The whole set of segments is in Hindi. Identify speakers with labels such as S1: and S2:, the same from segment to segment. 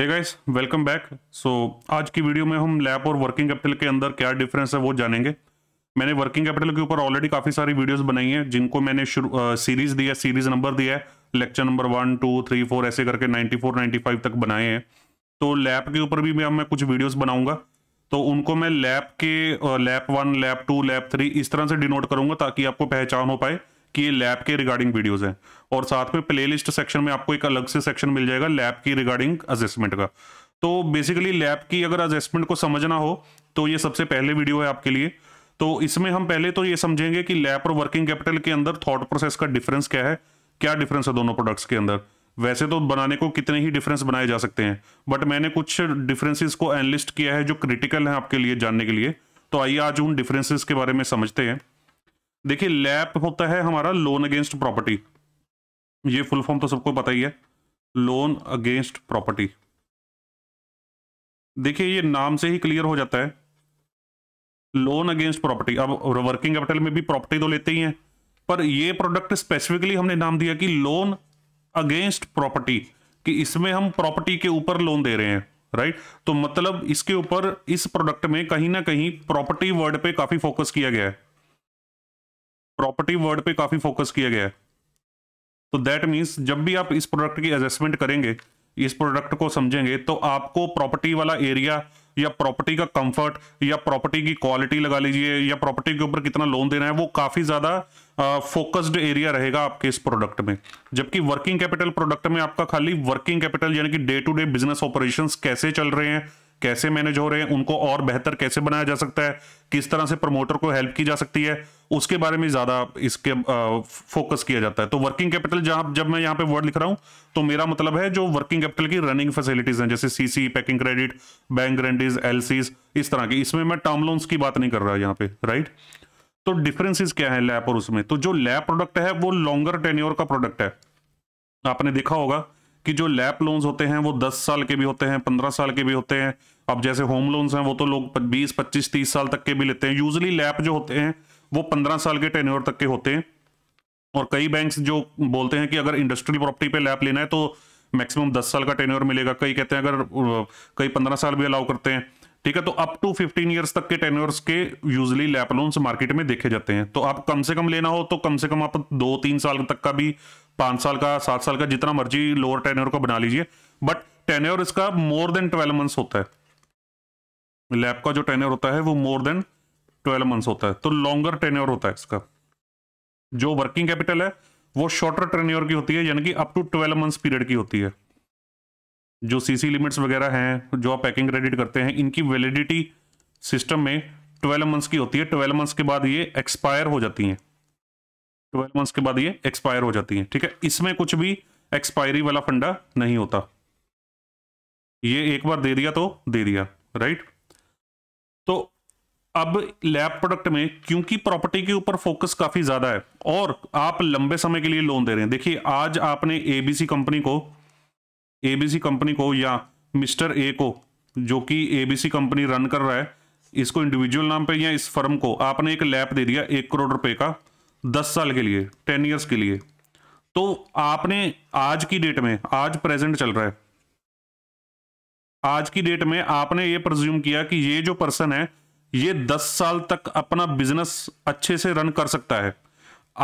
S1: हे गाइस वेलकम बैक सो आज की वीडियो में हम लैप और वर्किंग कैपिटल के अंदर क्या डिफरेंस है वो जानेंगे मैंने वर्किंग कैपिटल के ऊपर ऑलरेडी काफ़ी सारी वीडियोस बनाई हैं जिनको मैंने शुरू सीरीज़ दिया है सीरीज़ नंबर दिया है lecture number one two three four ऐसे करके नाइन्टी फोर नाइन्टी फाइव तक बनाए हैं तो लैब के ऊपर भी मैं मैं कुछ वीडियोज़ बनाऊंगा तो उनको मैं लैब के LAP one lab two LAP three इस तरह से डिनोट करूंगा ताकि आपको पहचान हो पाए कि ये लैब के रिगार्डिंग वीडियोस हैं और साथ में प्लेलिस्ट सेक्शन में आपको एक अलग से सेक्शन मिल जाएगा लैब की रिगार्डिंग असेसमेंट का तो बेसिकली लैब की अगर असेसमेंट को समझना हो तो ये सबसे पहले वीडियो है आपके लिए तो इसमें हम पहले तो ये समझेंगे कि लैब और वर्किंग कैपिटल के अंदर थॉट प्रोसेस का डिफरेंस क्या है क्या डिफरेंस है दोनों प्रोडक्ट्स के अंदर वैसे तो बनाने को कितने ही डिफरेंस बनाए जा सकते हैं बट मैंने कुछ डिफरेंसेस को एनलिस्ट किया है जो क्रिटिकल हैं आपके लिए जानने के लिए तो आइए आज उन डिफरेंसेस के बारे में समझते हैं देखिए लैप होता है हमारा लोन अगेंस्ट प्रॉपर्टी ये फुल फॉर्म तो सबको पता ही है लोन अगेंस्ट प्रॉपर्टी देखिए ये नाम से ही क्लियर हो जाता है लोन अगेंस्ट प्रॉपर्टी अब वर्किंग कैपिटल में भी प्रॉपर्टी तो लेते ही हैं पर ये प्रोडक्ट स्पेसिफिकली हमने नाम दिया कि लोन अगेंस्ट प्रॉपर्टी कि इसमें हम प्रॉपर्टी के ऊपर लोन दे रहे हैं राइट तो मतलब इसके ऊपर इस प्रोडक्ट में कहीं ना कहीं प्रॉपर्टी वर्ड पे काफी फोकस किया गया है प्रॉपर्टी वर्ड पे काफी फोकस किया गया है तो दैट मीन्स जब भी आप इस प्रोडक्ट की एजेसमेंट करेंगे इस प्रोडक्ट को समझेंगे तो आपको प्रॉपर्टी वाला एरिया या प्रॉपर्टी का कंफर्ट या प्रॉपर्टी की क्वालिटी लगा लीजिए या प्रॉपर्टी के ऊपर कितना लोन देना है वो काफी ज्यादा फोकस्ड एरिया रहेगा आपके इस प्रोडक्ट में जबकि वर्किंग कैपिटल प्रोडक्ट में आपका खाली वर्किंग कैपिटल यानी कि day to day business operations कैसे चल रहे हैं कैसे मैनेज हो रहे हैं उनको और बेहतर कैसे बनाया जा सकता है किस तरह से प्रमोटर को हेल्प की जा सकती है उसके बारे में ज़्यादा इसके फोकस किया जाता है तो वर्किंग कैपिटल जहां जब मैं यहाँ पे वर्ड लिख रहा हूं तो मेरा मतलब है जो वर्किंग कैपिटल की रनिंग फैसिलिटीज़ हैं जैसे CC packing credit bank guarantees L इस तरह की इसमें मैं टर्म लोन्स की बात नहीं कर रहा यहाँ पे राइट तो डिफरेंसिस क्या है लैब और उसमें तो जो लैब प्रोडक्ट है वो लॉन्गर टेन्योर का प्रोडक्ट है आपने देखा होगा कि जो लैप लोन्स होते हैं वो दस साल के भी होते हैं पंद्रह साल के भी होते हैं अब जैसे होम लोन्स हैं वो तो लोग बीस पच्चीस तीस साल तक के भी लेते हैं यूजली लैप जो होते हैं वो पंद्रह साल के टेन्योर तक के होते हैं और कई बैंक्स जो बोलते हैं कि अगर इंडस्ट्रियल प्रॉपर्टी पे लैप लेना है तो मैक्सिमम दस साल का टेन्योर मिलेगा कई कहते हैं अगर कई पंद्रह साल भी अलाउ करते हैं ठीक है तो अप टू फिफ्टीन ईयर्स तक के टेन्योर्स के यूजली लैप लोन्स मार्केट में देखे जाते हैं तो आप कम से कम लेना हो तो कम से कम आप दो तीन साल तक का भी पाँच साल का सात साल का जितना मर्जी लोअर टेन्योर का बना लीजिए बट टेन्योर इसका मोर देन ट्वेल्व मंथ्स होता है लैब का जो टेन्योर होता है वो मोर देन ट्वेल्व मंथ्स होता है तो लॉन्गर टेन्योर होता है इसका जो वर्किंग कैपिटल है वो शॉर्टर टेन्योर की होती है यानी कि up to twelve months period की होती है जो सीसी लिमिट्स वगैरह हैं जो आप पैकिंग क्रेडिट करते हैं इनकी वैलिडिटी सिस्टम में ट्वेल्व मंथ्स की होती है ट्वेल्व मंथ्स के बाद ये एक्सपायर हो जाती हैं ट्वेल्व मंथ्स के बाद ये एक्सपायर हो जाती हैं ठीक है इसमें कुछ भी एक्सपायरी वाला फंडा नहीं होता ये एक बार दे दिया तो दे दिया राइट तो अब लैब प्रोडक्ट में क्योंकि प्रॉपर्टी के ऊपर फोकस काफी ज्यादा है और आप लंबे समय के लिए लोन दे रहे हैं देखिए आज आपने एबीसी कंपनी को एबीसी कंपनी को या मिस्टर ए को जो कि एबीसी कंपनी रन कर रहा है इसको इंडिविजुअल नाम पे या इस फर्म को आपने एक लैप दे दिया एक करोड़ रुपए का दस साल के लिए टेन ईयर्स के लिए तो आपने आज की डेट में आज प्रेजेंट चल रहा है आज की डेट में आपने ये प्रज्यूम किया कि ये जो पर्सन है ये दस साल तक अपना बिजनेस अच्छे से रन कर सकता है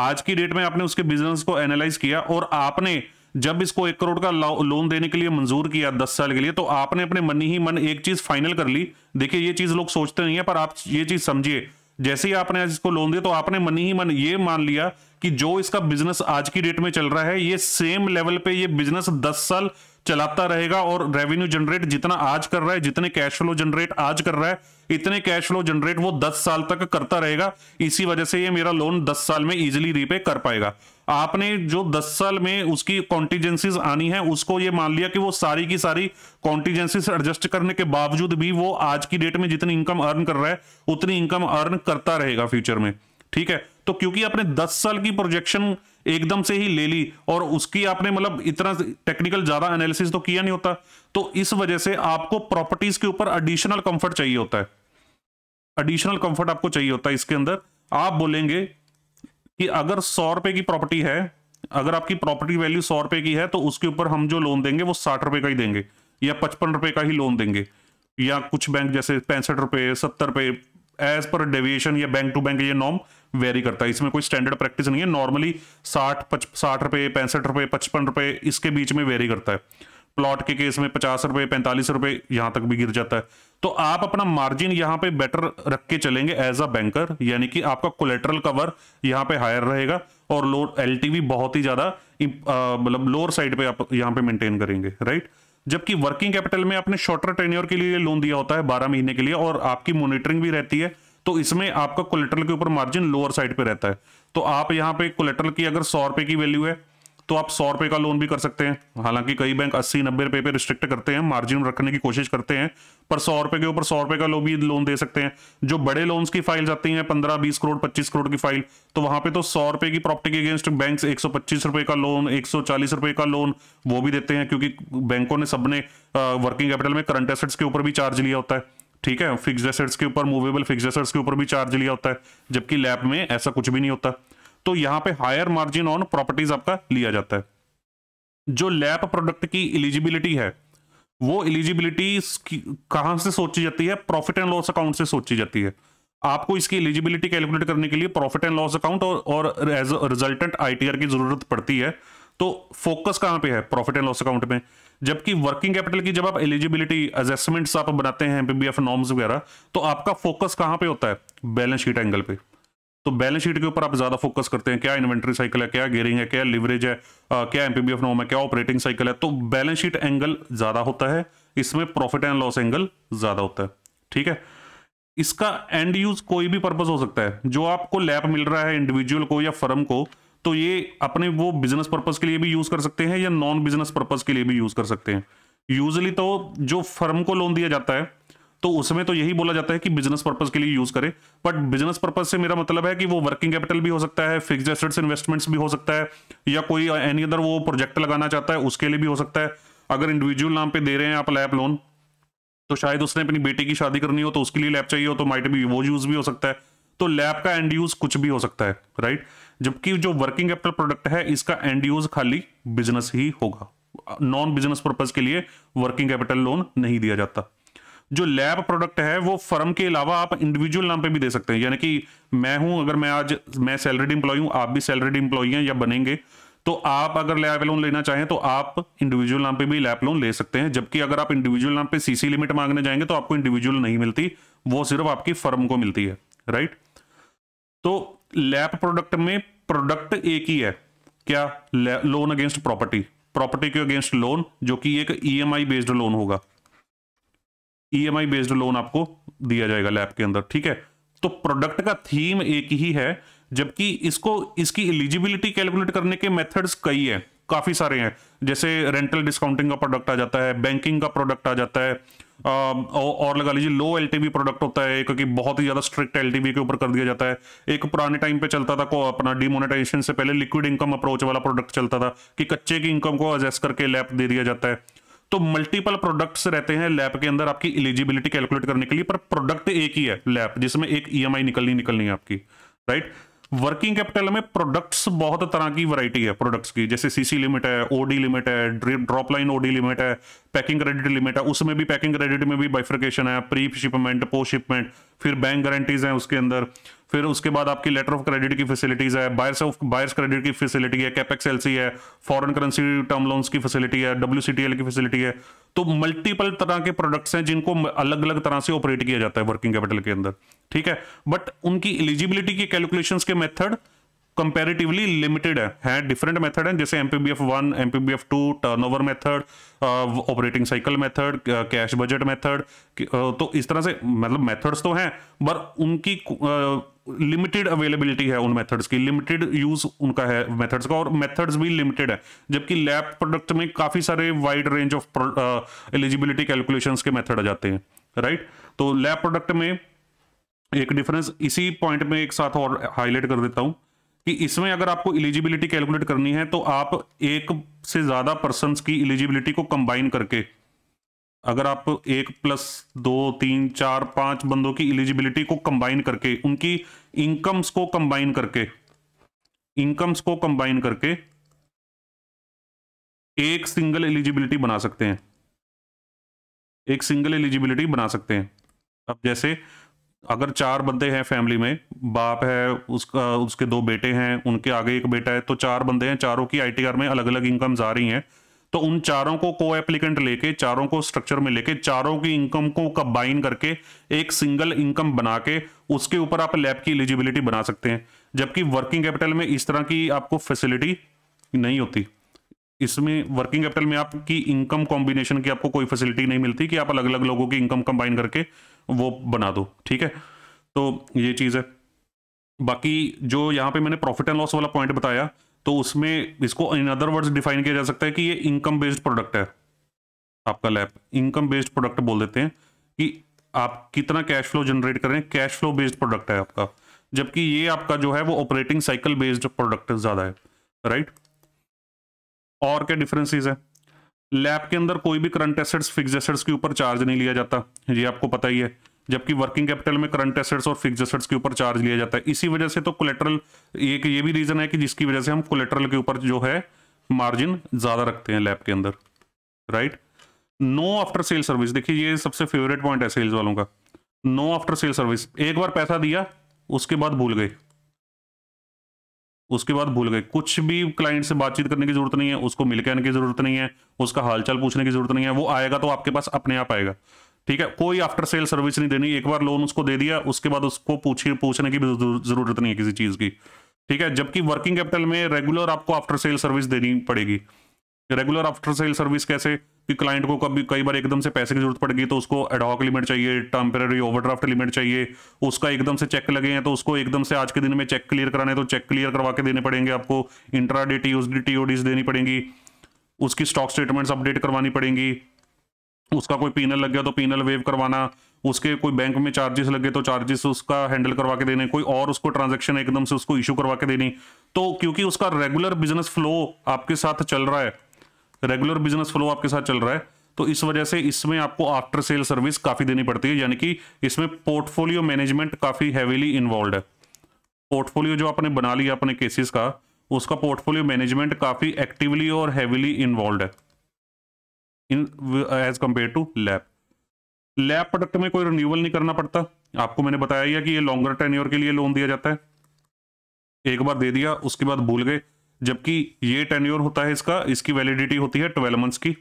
S1: आज की डेट में आपने उसके बिजनेस को एनालाइज किया और आपने जब इसको एक करोड़ का लोन देने के लिए मंजूर किया दस साल के लिए तो आपने अपने मन ही मन एक चीज फाइनल कर ली देखिए ये चीज लोग सोचते नहीं है पर आप ये चीज समझिए जैसे ही आपने आज इसको लोन दिया तो आपने मन ही मन ये मान लिया कि जो इसका बिजनेस आज की डेट में चल रहा है ये सेम लेवल पे ये बिजनेस दस साल चलाता रहेगा और रेवेन्यू जनरेट जितना आज कर रहा है जितने कैश फ्लो जनरेट आज कर रहा है इतने कैश फ्लो जनरेट वो 10 साल तक करता रहेगा इसी वजह से ये मेरा लोन 10 साल में इजीली रीपे कर पाएगा आपने जो 10 साल में उसकी कॉन्टीजेंसीज आनी है उसको ये मान लिया कि वो सारी की सारी कॉन्टीजेंसीज एडजस्ट करने के बावजूद भी वो आज की डेट में जितनी इनकम अर्न कर रहा है उतनी इनकम अर्न करता रहेगा फ्यूचर में ठीक है तो क्योंकि आपने दस साल की प्रोजेक्शन एकदम से ही ले ली और उसकी आपने मतलब इतना टेक्निकल ज्यादा एनालिसिस तो किया नहीं होता तो इस वजह से आपको प्रॉपर्टीज के ऊपर एडिशनल कंफर्ट चाहिए होता है एडिशनल कंफर्ट आपको चाहिए होता है इसके अंदर आप बोलेंगे कि अगर सौ रुपए की प्रॉपर्टी है अगर आपकी प्रॉपर्टी वैल्यू सौ रुपए की है तो उसके ऊपर हम जो लोन देंगे वो साठ रुपए का ही देंगे या पचपन रुपए का ही लोन देंगे या कुछ बैंक जैसे पैंसठ रुपए सत्तर रुपए एज पर डेविएशन या बैंक टू बैंक ये नॉर्म वेरी करता है इसमें कोई स्टैंडर्ड प्रैक्टिस नहीं है नॉर्मली साठ साठ रुपये पैंसठ रुपये पचपन रुपये इसके बीच में वेरी करता है प्लॉट के केस में पचास रुपये पैंतालीस रुपये यहाँ तक भी गिर जाता है तो आप अपना मार्जिन यहाँ पे बेटर रख के चलेंगे एज अ बैंकर यानी कि आपका कोलेट्रल कवर यहाँ पे हायर रहेगा और लोअर एल बहुत ही ज़्यादा मतलब लोअर साइड पे आप यहाँ पे मेंटेन करेंगे राइट जबकि वर्किंग कैपिटल में आपने शॉर्टर टेन्योर के लिए लोन दिया होता है बारह महीने के लिए और आपकी मॉनिटरिंग भी रहती है तो इसमें आपका कोलेट्रल के ऊपर मार्जिन लोअर साइड पे रहता है तो आप यहाँ पे कोलेट्रल की अगर सौ रुपए की वैल्यू है तो आप सौ रुपए का लोन भी कर सकते हैं हालांकि कई बैंक अस्सी नब्बे रुपए पे रिस्ट्रिक्ट करते हैं मार्जिन रखने की कोशिश करते हैं पर सौ रुपए के ऊपर सौ रुपए का लो भी लोन दे सकते हैं जो बड़े लोन्स की फाइल आती हैं पंद्रह बीस करोड़ पच्चीस करोड़ की फाइल तो वहां पे तो सौ रुपए की प्रॉपर्टी के अगेंस्ट बैंक एक सौ पच्चीस रुपए का लोन एक सौ चालीस रुपए का लोन वो भी देते हैं क्योंकि बैंकों ने सबने वर्किंग कैपिटल में करंट एसेट्स के ऊपर भी चार्ज लिया होता है ठीक है फिक्स एसेट्स के ऊपर मूवेबल फिक्स एसेट्स के ऊपर भी चार्ज लिया होता है जबकि लैब में ऐसा कुछ भी नहीं होता तो यहां पे हायर मार्जिन ऑन प्रॉपर्टीज आपका लिया जाता है जो लैप प्रोडक्ट की इलिजिबिलिटी है वो इलिजिबिलिटी कहां से सोची जाती है प्रॉफिट एंड लॉस अकाउंट से सोची जाती है आपको इसकी एलिजिबिलिटी कैलकुलेट करने के लिए प्रॉफिट एंड लॉस अकाउंट और, और एज रिजल्टेंट आईटीआर की जरूरत पड़ती है तो फोकस कहां पे है प्रॉफिट एंड लॉस अकाउंट में जबकि वर्किंग कैपिटल की जब आप एलिजिबिलिटी असेसमेंट्स आप बनाते हैं पीबीएफ नॉर्म्स वगैरह तो आपका फोकस कहां पे होता है बैलेंस शीट एंगल पे तो बैलेंस शीट के ऊपर आप ज्यादा फोकस करते हैं क्या इन्वेंट्री साइकिल है क्या गेयरिंग है क्या लिवरेज है क्या एमपीबी ऑफ नॉम है क्या ऑपरेटिंग साइकिल है तो बैलेंस शीट एंगल ज्यादा होता है इसमें प्रॉफिट एंड लॉस एंगल ज्यादा होता है ठीक है इसका एंड यूज कोई भी पर्पज हो सकता है जो आपको लैब मिल रहा है इंडिविजुअल को या फर्म को तो ये अपने वो बिजनेस पर्पज के लिए भी यूज कर सकते हैं या नॉन बिजनेस पर्पज के लिए भी यूज कर सकते हैं यूजली तो जो फर्म को लोन दिया जाता है तो उसमें तो यही बोला जाता है कि बिजनेस पर्पज के लिए यूज करें बट बिजनेस पर्पज से मेरा मतलब है कि वो वर्किंग कैपिटल भी हो सकता है फिक्स एसेट्स इन्वेस्टमेंट्स भी हो सकता है या कोई एनी अदर वो प्रोजेक्ट लगाना चाहता है उसके लिए भी हो सकता है अगर इंडिविजुअल नाम पे दे रहे हैं आप लैब लोन तो शायद उसने अपनी बेटी की शादी करनी हो तो उसके लिए लैब चाहिए हो तो माइट भी वो यूज भी हो सकता है तो लैब का एंड यूज कुछ भी हो सकता है राइट जबकि जो वर्किंग कैपिटल प्रोडक्ट है इसका एंड यूज खाली बिजनेस ही होगा नॉन बिजनेस पर्पज के लिए वर्किंग कैपिटल लोन नहीं दिया जाता जो लैब प्रोडक्ट है वो फर्म के अलावा आप इंडिविजुअल नाम पे भी दे सकते हैं यानी कि मैं हूं अगर मैं आज मैं सैलरीड इंप्लॉय हूं आप भी सैलरीड इंप्लॉय हैं या बनेंगे तो आप अगर लैब लोन लेना चाहें तो आप इंडिविजुअल नाम पे भी लैब लोन ले सकते हैं जबकि अगर आप इंडिविजुअल नाम पे सीसी लिमिट मांगने जाएंगे तो आपको इंडिविजुअल नहीं मिलती वो सिर्फ आपकी फर्म को मिलती है राइट तो लैब प्रोडक्ट में प्रोडक्ट एक ही है क्या लोन अगेंस्ट प्रॉपर्टी प्रॉपर्टी के अगेंस्ट लोन जो कि एक ईएमआई बेस्ड लोन होगा ईएमआई बेस्ड लोन आपको दिया जाएगा लैब के अंदर ठीक है तो प्रोडक्ट का थीम एक ही है जबकि इसको इसकी एलिजिबिलिटी कैलकुलेट करने के मेथड्स कई हैं काफी सारे हैं जैसे रेंटल डिस्काउंटिंग का प्रोडक्ट आ जाता है बैंकिंग का प्रोडक्ट आ जाता है आ, और लगा लीजिए लो एलटीबी प्रोडक्ट होता है क्योंकि बहुत ही ज्यादा स्ट्रिक्ट एलटीबी के ऊपर कर दिया जाता है एक पुराने टाइम पे चलता था को अपना डिमोनेटाइजेशन से पहले लिक्विड इनकम अप्रोच वाला प्रोडक्ट चलता था कि कच्चे की इनकम को एजेस्ट करके लैप दे दिया जाता है तो मल्टीपल प्रोडक्ट्स रहते हैं लैब के अंदर आपकी एलिजिबिलिटी कैलकुलेट करने के लिए पर प्रोडक्ट एक ही है लैब जिसमें एक ईएमआई निकलनी निकलनी है आपकी राइट वर्किंग कैपिटल में प्रोडक्ट्स बहुत तरह की वैरायटी है प्रोडक्ट्स की जैसे सीसी लिमिट है ओडी लिमिट है ड्रॉप लाइन ओडी लिमिट है पैकिंग क्रेडिट लिमिट है उसमें भी पैकिंग क्रेडिट में भी बाइफ्रिकेशन है प्री शिपमेंट पोस्ट शिपमेंट फिर बैंक गारंटीज हैं उसके अंदर फिर उसके बाद आपकी लेटर ऑफ क्रेडिट की फैसिलिटीज है बायर्स ऑफ बायर्स क्रेडिट की फैसिलिटी है कैपेक्स एलसी है फॉरेन करेंसी टर्म लोन्स की फैसिलिटी है डब्ल्यू की फैसिलिटी है तो मल्टीपल तरह के प्रोडक्ट्स हैं जिनको अलग अलग तरह से ऑपरेट किया जाता है वर्किंग कैपिटल के अंदर ठीक है बट उनकी एलिजिबिलिटी की कैलकुलेशन के मेथड कंपेरेटिवली लिमिटेड है डिफरेंट मेथड है जैसे MPBF one MPBF two turnover method operating cycle method cash budget method तो इस तरह से मतलब मेथड्स तो हैं पर उनकी uh, लिमिटेड अवेलेबिलिटी है उन मेथड्स की लिमिटेड यूज उनका है मेथड्स का और मेथड्स भी लिमिटेड है जबकि लैब प्रोडक्ट में काफ़ी सारे wide range of eligibility calculations के मेथड आ जाते हैं राइट तो लैब प्रोडक्ट में एक डिफरेंस इसी पॉइंट में एक साथ और हाईलाइट कर देता हूं कि इसमें अगर आपको इलिजिबिलिटी कैलकुलेट करनी है तो आप एक से ज़्यादा पर्सन की इलिजिबिलिटी को कंबाइन करके अगर आप एक प्लस दो तीन चार पांच बंदों की एलिजिबिलिटी को कंबाइन करके उनकी इनकम्स को कंबाइन करके इनकम्स को कंबाइन करके एक सिंगल एलिजिबिलिटी बना सकते हैं एक सिंगल एलिजिबिलिटी बना सकते हैं अब जैसे अगर चार बंदे हैं फैमिली में बाप है उसका उसके दो बेटे हैं उनके आगे एक बेटा है तो चार बंदे हैं चारों की आईटीआर में अलग अलग इनकम्स आ रही हैं तो उन चारों को को एप्लीकेंट लेके चारों को स्ट्रक्चर में लेके चारों की इनकम को कंबाइन करके एक सिंगल इनकम बना के उसके ऊपर आप लैब की एलिजिबिलिटी बना सकते हैं जबकि वर्किंग कैपिटल में इस तरह की आपको फैसिलिटी नहीं होती इसमें वर्किंग कैपिटल में आपकी इनकम कॉम्बिनेशन की आपको कोई फैसिलिटी नहीं मिलती कि आप अलग अलग लोगों की इनकम कंबाइन करके वो बना दो ठीक है तो ये चीज़ है बाकी जो यहाँ पे मैंने प्रॉफिट एंड लॉस वाला पॉइंट बताया तो उसमें इसको इन अदर वर्ड्स डिफाइन किया जा सकता है कि ये इनकम बेस्ड प्रोडक्ट है आपका लैब इनकम बेस्ड प्रोडक्ट बोल देते हैं कि आप कितना कैश फ्लो जनरेट करें कैश फ्लो बेस्ड प्रोडक्ट है आपका जबकि ये आपका जो है वो ऑपरेटिंग साइकिल बेस्ड प्रोडक्ट ज़्यादा है राइट और क्या डिफरेंसेस है लैब के अंदर कोई भी करंट एसेट्स फिक्स एसेट्स के ऊपर चार्ज नहीं लिया जाता ये आपको पता ही है जबकि वर्किंग कैपिटल में करंट एसेट्स और फिक्स एसेट्स के ऊपर चार्ज लिया जाता है इसी वजह से तो कोलेट्रल एक ये भी रीजन है कि जिसकी वजह से हम कोलेट्रल के ऊपर जो है मार्जिन ज्यादा रखते हैं लैब के अंदर right no after sale service देखिए ये सबसे फेवरेट पॉइंट है सेल्स वालों का नो आफ्टर सेल सर्विस एक बार पैसा दिया उसके बाद भूल गए उसके बाद भूल गए कुछ भी क्लाइंट से बातचीत करने की जरूरत नहीं है उसको मिलकर आने की जरूरत नहीं है उसका हालचाल पूछने की जरूरत नहीं है वो आएगा तो आपके पास अपने आप आएगा ठीक है कोई आफ्टर सेल सर्विस नहीं देनी एक बार लोन उसको दे दिया उसके बाद उसको पूछिए पूछने की भी जरूरत नहीं है किसी चीज़ की ठीक है जबकि वर्किंग कैपिटल में रेगुलर आपको आफ्टर सेल सर्विस देनी पड़ेगी रेगुलर आफ्टर सेल सर्विस कैसे कि क्लाइंट को कभी कई बार एकदम से पैसे की जरूरत पड़ेगी तो उसको एडहॉक लिमिट चाहिए टेम्पररी ओवरड्राफ्ट लिमिट चाहिए उसका एकदम से चेक लगे हैं तो उसको एकदम से आज के दिन में चेक क्लियर कराने तो चेक क्लियर करवा के देने पड़ेंगे आपको इंट्रा डे टी देनी पड़ेंगी उसकी स्टॉक स्टेटमेंट्स अपडेट करवानी पड़ेंगी उसका कोई पीनल लग गया तो पीनल वेव करवाना उसके कोई बैंक में चार्जेस लगे तो चार्जेस उसका हैंडल करवा के देने कोई और उसको ट्रांजेक्शन एकदम से उसको इशू करवा के देनी तो क्योंकि उसका रेगुलर बिजनेस फ्लो आपके साथ चल रहा है रेगुलर बिजनेस फ्लो आपके साथ चल रहा है तो इस वजह से इसमें आपको आफ्टर सेल सर्विस काफ़ी देनी पड़ती है यानी कि इसमें पोर्टफोलियो मैनेजमेंट काफ़ी हैवीली इन्वॉल्व है पोर्टफोलियो जो आपने बना लिया अपने केसेस का उसका पोर्टफोलियो मैनेजमेंट काफ़ी एक्टिवली और हैवीली इन्वॉल्व है in as compare to lab lab product में कोई रिन्यूअल नहीं करना पड़ता आपको मैंने बताया ही है कि ये लॉन्गर टेन्योर के लिए लोन दिया जाता है एक बार दे दिया उसके बाद भूल गए जबकि ये टेन्योर होता है इसका इसकी वैलिडिटी होती है ट्वेल्व मंथ्स की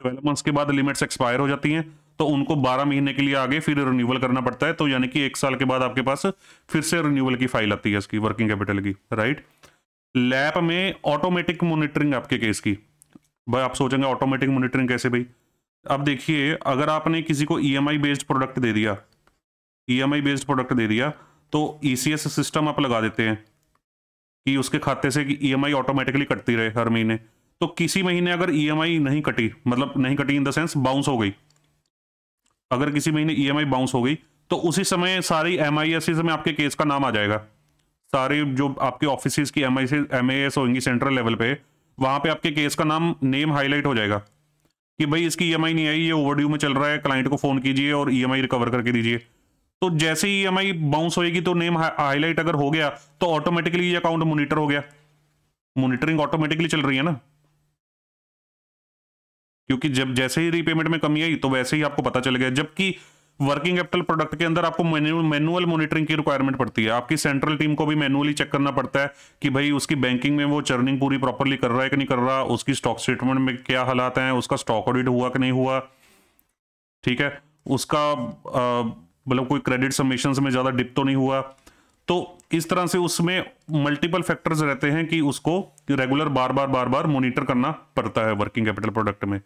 S1: ट्वेल्व मंथ्स के बाद लिमिट्स एक्सपायर हो जाती हैं तो उनको बारह महीने के लिए आगे फिर रिन्यूअल करना पड़ता है तो यानी कि एक साल के बाद आपके पास फिर से रिन्यूअल की फाइल आती है इसकी वर्किंग कैपिटल की राइट लैब में ऑटोमेटिक मॉनिटरिंग आपके केस की भाई आप सोचेंगे ऑटोमेटिक मॉनिटरिंग कैसे भाई अब देखिए अगर आपने किसी को ई बेस्ड प्रोडक्ट दे दिया ई बेस्ड प्रोडक्ट दे दिया तो ई e सिस्टम आप लगा देते हैं कि उसके खाते से ई एम ऑटोमेटिकली कटती रहे हर महीने तो किसी महीने अगर ई e नहीं कटी मतलब नहीं कटी इन द सेंस बाउंस हो गई अगर किसी महीने ई e बाउंस हो गई तो उसी समय सारी एम में आपके केस का नाम आ जाएगा सारी जो आपके ऑफिस की एम आई होंगी सेंट्रल लेवल पे वहां पे आपके केस का नाम नेम हाईलाइट हो जाएगा कि भाई इसकी ई e नहीं आई ये ओवरड्यू में चल रहा है क्लाइंट को फोन कीजिए और ई e रिकवर करके दीजिए तो जैसे ही ई e बाउंस होएगी तो नेम हाईलाइट अगर हो गया तो ऑटोमेटिकली ये अकाउंट मोनिटर हो गया मोनिटरिंग ऑटोमेटिकली चल रही है ना क्योंकि जब जैसे ही रीपेमेंट में कमी आई तो वैसे ही आपको पता चल गया जबकि वर्किंग कैपिटल प्रोडक्ट के अंदर आपको मैनुअल मॉनिटरिंग की रिक्वायरमेंट पड़ती है आपकी सेंट्रल टीम को भी मैनुअली चेक करना पड़ता है कि भाई उसकी बैंकिंग में वो चर्निंग पूरी प्रॉपरली कर रहा है कि नहीं कर रहा उसकी स्टॉक स्टेटमेंट में क्या हालात हैं उसका स्टॉक ऑडिट हुआ कि नहीं हुआ ठीक है उसका मतलब कोई क्रेडिट सबमिशन में ज़्यादा डिप तो नहीं हुआ तो इस तरह से उसमें मल्टीपल फैक्टर्स रहते हैं कि उसको रेगुलर बार बार बार बार मॉनिटर करना पड़ता है वर्किंग कैपिटल प्रोडक्ट में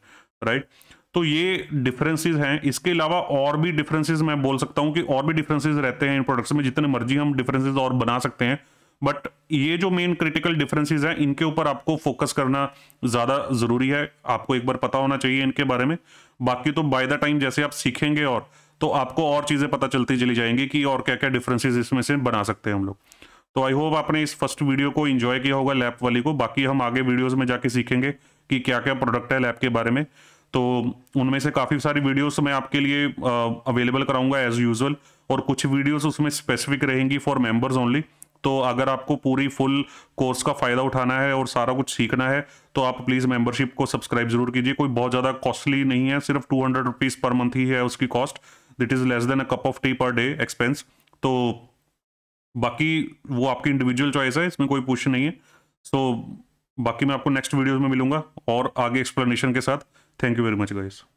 S1: राइट right? तो ये डिफरेंसेस हैं इसके अलावा और भी डिफरेंसेस मैं बोल सकता हूं कि और भी डिफरेंसेस रहते हैं इन प्रोडक्ट्स में जितने मर्जी हम डिफरेंसेस और बना सकते हैं बट ये जो मेन क्रिटिकल डिफरेंसेस हैं इनके ऊपर आपको फोकस करना ज़्यादा ज़रूरी है आपको एक बार पता होना चाहिए इनके बारे में बाकी तो बाय द टाइम जैसे आप सीखेंगे और तो आपको और चीज़ें पता चलती चली जाएंगी कि और क्या क्या डिफरेंसेज इसमें से बना सकते हैं हम लोग तो आई होप आपने इस फर्स्ट वीडियो को इन्जॉय किया होगा लैप वाली को बाकी हम आगे वीडियोज़ में जाके सीखेंगे कि क्या क्या प्रोडक्ट है लैप के बारे में तो उनमें से काफ़ी सारी वीडियोस मैं आपके लिए अवेलेबल कराऊंगा एज यूजुअल और कुछ वीडियोस उसमें स्पेसिफिक रहेंगी फॉर मेंबर्स ओनली तो अगर आपको पूरी फुल कोर्स का फ़ायदा उठाना है और सारा कुछ सीखना है तो आप प्लीज़ मेंबरशिप को सब्सक्राइब जरूर कीजिए कोई बहुत ज़्यादा कॉस्टली नहीं है सिर्फ two hundred rupees per month ही है उसकी cost that is less than a cup of tea per day expense तो बाकी वो आपकी इंडिविजुअल चॉइस है इसमें कोई पूछ नहीं है सो so, बाकी मैं आपको नेक्स्ट वीडियोज़ में मिलूंगा और आगे एक्सप्लेनेशन के साथ Thank you very much guys.